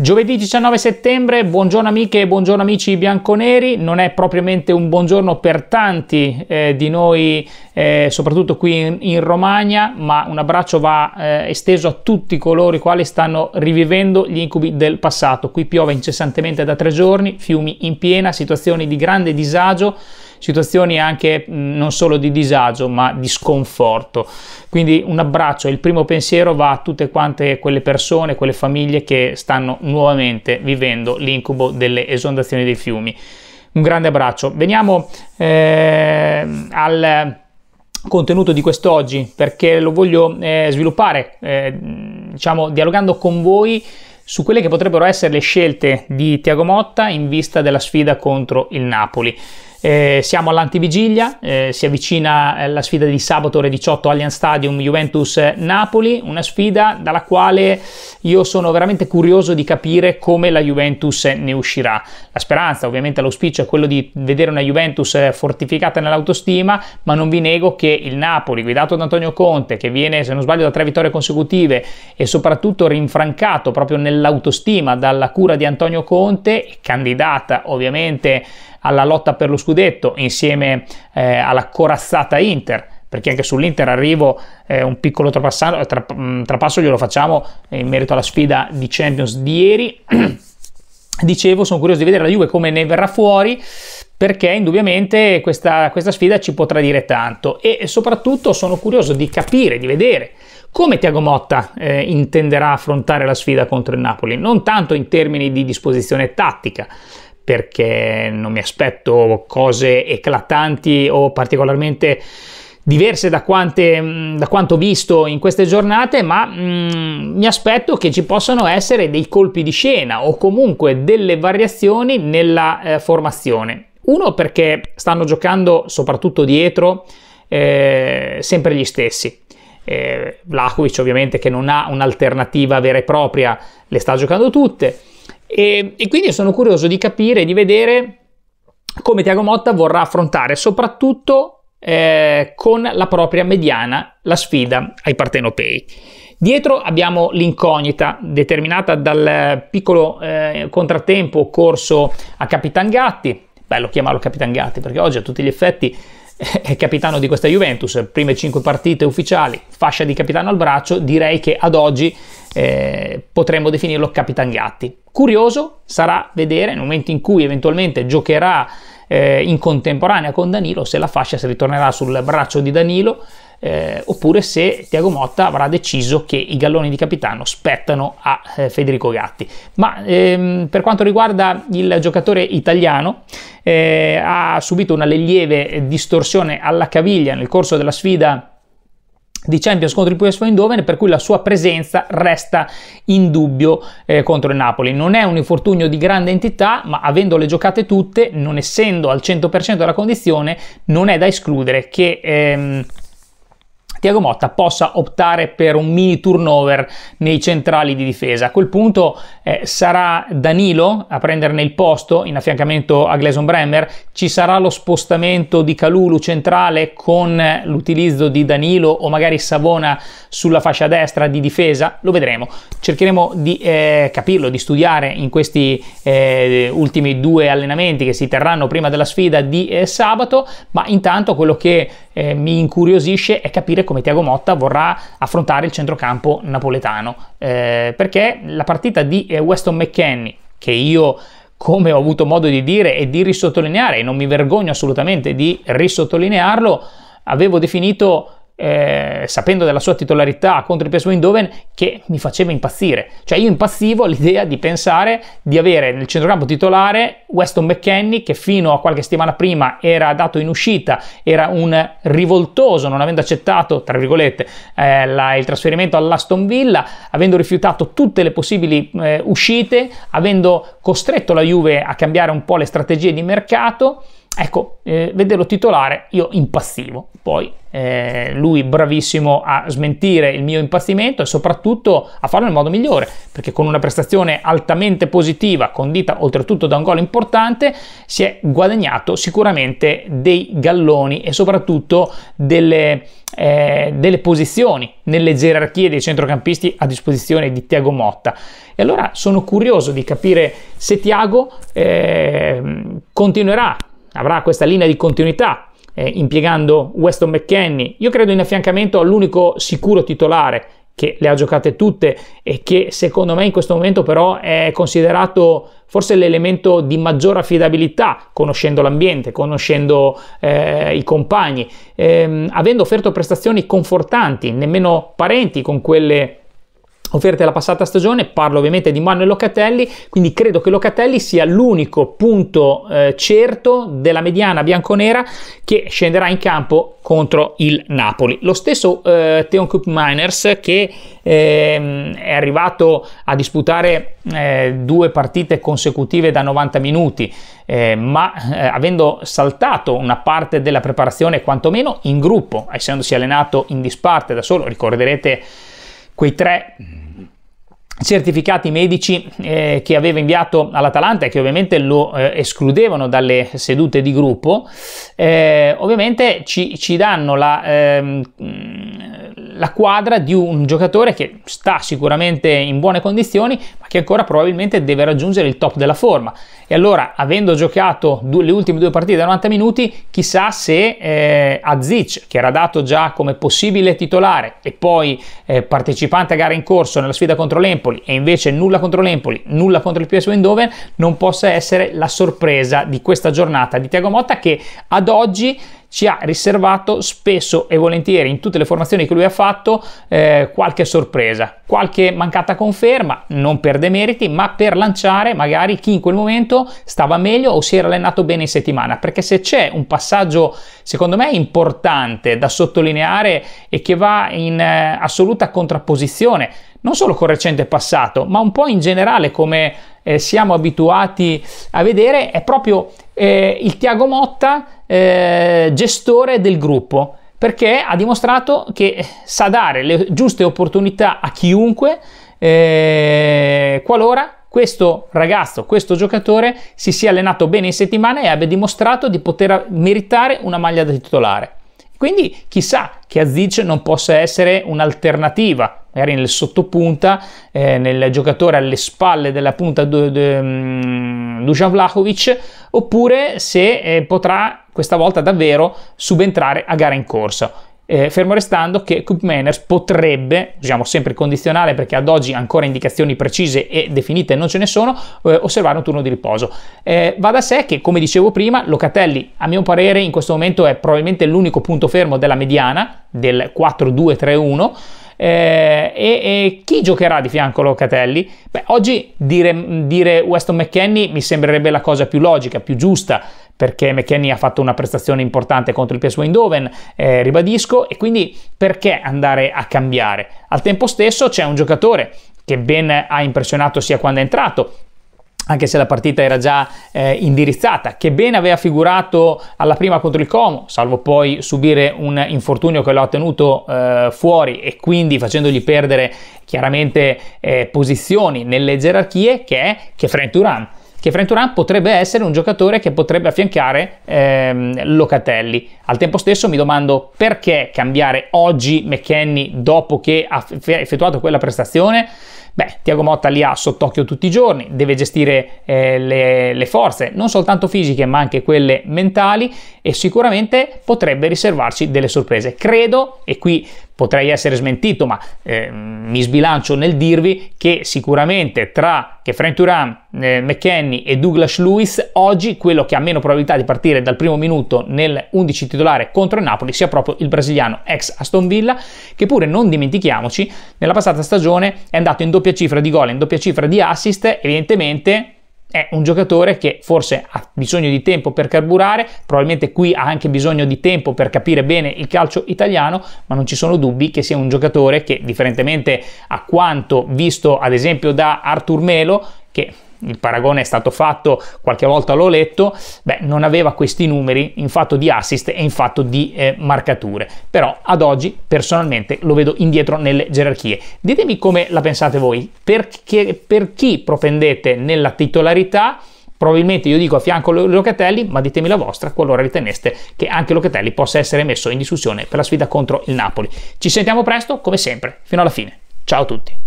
Giovedì 19 settembre, buongiorno amiche e buongiorno amici bianconeri, non è propriamente un buongiorno per tanti eh, di noi, eh, soprattutto qui in, in, Romagna, ma un abbraccio va eh, esteso a tutti coloro i quali stanno rivivendo gli incubi del passato. Qui piove incessantemente da tre giorni, fiumi in piena, situazioni di grande disagio situazioni anche mh, non solo di disagio ma di sconforto. Quindi un abbraccio, il primo pensiero va a tutte quante quelle persone, quelle famiglie che stanno nuovamente vivendo l'incubo delle esondazioni dei fiumi. Un grande abbraccio. Veniamo eh, al contenuto di quest'oggi perché lo voglio eh, sviluppare, eh, diciamo, dialogando con voi su quelle che potrebbero essere le scelte di Tiago Motta in vista della sfida contro il Napoli. Eh, siamo all'antivigilia, eh, si avvicina eh, la sfida di sabato ore 18 Allianz Stadium Juventus-Napoli, una sfida dalla quale io sono veramente curioso di capire come la Juventus ne uscirà. La speranza, ovviamente l'auspicio è quello di vedere una Juventus eh, fortificata nell'autostima, ma non vi nego che il Napoli, guidato da Antonio Conte, che viene se non sbaglio da tre vittorie consecutive e soprattutto rinfrancato proprio nell'autostima dalla cura di Antonio Conte, candidata ovviamente alla lotta per lo scudetto insieme eh, alla corazzata Inter perché anche sull'Inter arrivo eh, un piccolo trapasso, tra, mm, trapasso glielo facciamo in merito alla sfida di Champions di ieri dicevo sono curioso di vedere la Juve come ne verrà fuori perché indubbiamente questa, questa sfida ci potrà dire tanto e soprattutto sono curioso di capire, di vedere come Tiago Motta eh, intenderà affrontare la sfida contro il Napoli, non tanto in termini di disposizione tattica, perché non mi aspetto cose eclatanti o particolarmente diverse da, quante, mm, da quanto visto in queste giornate, ma mm, mi aspetto che ci possano essere dei colpi di scena o comunque delle variazioni nella eh, formazione. Uno perché stanno giocando soprattutto dietro eh, sempre gli stessi. Eh, Vlahovic ovviamente che non ha un'alternativa vera e propria, le sta giocando tutte. E, e quindi sono curioso di capire, e di vedere come Tiago Motta vorrà affrontare soprattutto eh, con la propria mediana la sfida ai partenopei. Dietro abbiamo l'incognita determinata dal eh, piccolo eh, contrattempo occorso a Capitan Gatti, bello chiamarlo Capitan Gatti perché oggi a tutti gli effetti è capitano di questa Juventus, prime 5 partite ufficiali, fascia di capitano al braccio, direi che ad oggi eh, potremmo definirlo Capitan Gatti. Curioso sarà vedere nel momento in cui eventualmente giocherà eh, in contemporanea con Danilo se la fascia si ritornerà sul braccio di Danilo eh, oppure se Tiago Motta avrà deciso che i galloni di capitano spettano a eh, Federico Gatti. Ma ehm, per quanto riguarda il giocatore italiano, eh, ha subito una lieve distorsione alla caviglia nel corso della sfida di Champions contro il PSV Eindhoven per cui la sua presenza resta in dubbio eh, contro il Napoli. Non è un infortunio di grande entità, ma avendole giocate tutte, non essendo al 100% della condizione, non è da escludere che ehm, Tiago Motta possa optare per un mini turnover nei centrali di difesa. A quel punto eh, sarà Danilo a prenderne il posto in affiancamento a Gleison Bremmer, ci sarà lo spostamento di Calulu centrale con eh, l'utilizzo di Danilo o magari Savona sulla fascia destra di difesa, lo vedremo. Cercheremo di eh, capirlo, di studiare in questi eh, ultimi due allenamenti che si terranno prima della sfida di eh, sabato, ma intanto quello che eh, mi incuriosisce è capire come Tiago Motta vorrà affrontare il centrocampo napoletano, eh, perché la partita di eh, Weston McKenney, che io come ho avuto modo di dire e di risottolineare, e non mi vergogno assolutamente di risottolinearlo, avevo definito eh, sapendo della sua titolarità contro il PSV Eindhoven, che mi faceva impazzire. Cioè io impazzivo all'idea di pensare di avere nel centrocampo titolare Weston McKennie, che fino a qualche settimana prima era dato in uscita, era un rivoltoso non avendo accettato, tra virgolette, eh, la, il trasferimento all'Aston Villa, avendo rifiutato tutte le possibili eh, uscite, avendo costretto la Juve a cambiare un po' le strategie di mercato Ecco, eh, vederlo titolare io impassivo, poi eh, lui bravissimo a smentire il mio impazzimento e soprattutto a farlo nel modo migliore, perché con una prestazione altamente positiva, condita oltretutto da un gol importante, si è guadagnato sicuramente dei galloni e soprattutto delle, eh, delle posizioni nelle gerarchie dei centrocampisti a disposizione di Tiago Motta. E allora sono curioso di capire se Tiago ehm, continuerà avrà questa linea di continuità eh, impiegando Weston McKenney. Io credo in affiancamento all'unico sicuro titolare che le ha giocate tutte e che secondo me in questo momento però è considerato forse l'elemento di maggiore affidabilità, conoscendo l'ambiente, conoscendo eh, i compagni, ehm, avendo offerto prestazioni confortanti, nemmeno parenti con quelle offerte la passata stagione, parlo ovviamente di Manuel Locatelli, quindi credo che Locatelli sia l'unico punto eh, certo della mediana bianconera che scenderà in campo contro il Napoli. Lo stesso eh, Theon Cup Miners che eh, è arrivato a disputare eh, due partite consecutive da 90 minuti, eh, ma eh, avendo saltato una parte della preparazione quantomeno in gruppo, essendosi allenato in disparte da solo, ricorderete quei tre certificati medici eh, che aveva inviato all'Atalanta e che ovviamente lo eh, escludevano dalle sedute di gruppo, eh, ovviamente ci, ci danno la... Ehm, la quadra di un giocatore che sta sicuramente in buone condizioni, ma che ancora probabilmente deve raggiungere il top della forma. E allora, avendo giocato due, le ultime due partite da 90 minuti, chissà se eh, Azic, che era dato già come possibile titolare e poi eh, partecipante a gara in corso nella sfida contro l'Empoli, e invece nulla contro l'Empoli, nulla contro il PSV Eindhoven, non possa essere la sorpresa di questa giornata di Tiago Motta che ad oggi ci ha riservato spesso e volentieri in tutte le formazioni che lui ha fatto eh, qualche sorpresa, qualche mancata conferma, non per demeriti, ma per lanciare magari chi in quel momento stava meglio o si era allenato bene in settimana, perché se c'è un passaggio secondo me importante da sottolineare e che va in eh, assoluta contrapposizione non solo col recente passato, ma un po' in generale come eh, siamo abituati a vedere, è proprio eh, il Tiago Motta eh, gestore del gruppo perché ha dimostrato che sa dare le giuste opportunità a chiunque eh, qualora questo ragazzo, questo giocatore si sia allenato bene in settimana e abbia dimostrato di poter meritare una maglia da titolare. Quindi chissà che Aziz non possa essere un'alternativa, magari nel sottopunta, eh, nel giocatore alle spalle della punta di du, um, mm, Dusan Vlahovic, oppure se eh, potrà questa volta davvero subentrare a gara in corsa eh, fermo restando che Coop Manners potrebbe, usiamo sempre il condizionale perché ad oggi ancora indicazioni precise e definite non ce ne sono, eh, osservare un turno di riposo. Eh, va da sé che, come dicevo prima, Locatelli, a mio parere, in questo momento è probabilmente l'unico punto fermo della mediana del 4-2-3-1. Eh, e, e, chi giocherà di fianco a Locatelli? Beh, oggi dire, dire Weston McKenney mi sembrerebbe la cosa più logica, più giusta, perché McKenny ha fatto una prestazione importante contro il PS Eindhoven, eh, ribadisco, e quindi perché andare a cambiare? Al tempo stesso c'è un giocatore che ben ha impressionato sia quando è entrato, anche se la partita era già eh, indirizzata, che bene aveva figurato alla prima contro il Como, salvo poi subire un infortunio che lo ha tenuto eh, fuori e quindi facendogli perdere chiaramente eh, posizioni nelle gerarchie, che è Kefren Turan che Frenturan potrebbe essere un giocatore che potrebbe affiancare ehm, Locatelli. Al tempo stesso mi domando perché cambiare oggi McKenny dopo che ha effettuato quella prestazione Beh, Tiago Motta li ha sott'occhio tutti i giorni, deve gestire eh, le, le, forze, non soltanto fisiche ma anche quelle mentali e sicuramente potrebbe riservarci delle sorprese. Credo, e qui potrei essere smentito ma eh, mi sbilancio nel dirvi, che sicuramente tra che Frank Turan, eh, McKenny e Douglas Lewis oggi quello che ha meno probabilità di partire dal primo minuto nel 11 titolare contro il Napoli sia proprio il brasiliano ex Aston Villa che pure non dimentichiamoci nella passata stagione è andato in doppia doppia cifra di gol e in doppia cifra di assist, evidentemente è un giocatore che forse ha bisogno di tempo per carburare, probabilmente qui ha anche bisogno di tempo per capire bene il calcio italiano, ma non ci sono dubbi che sia un giocatore che, differentemente a quanto visto ad esempio da Artur Melo, che il paragone è stato fatto, qualche volta l'ho letto, beh, non aveva questi numeri in fatto di assist e in fatto di eh, marcature. Però ad oggi personalmente lo vedo indietro nelle gerarchie. Ditemi come la pensate voi, perché, per chi propendete nella titolarità? Probabilmente io dico a fianco Locatelli, ma ditemi la vostra qualora riteneste che anche Locatelli possa essere messo in discussione per la sfida contro il Napoli. Ci sentiamo presto, come sempre, fino alla fine. Ciao a tutti.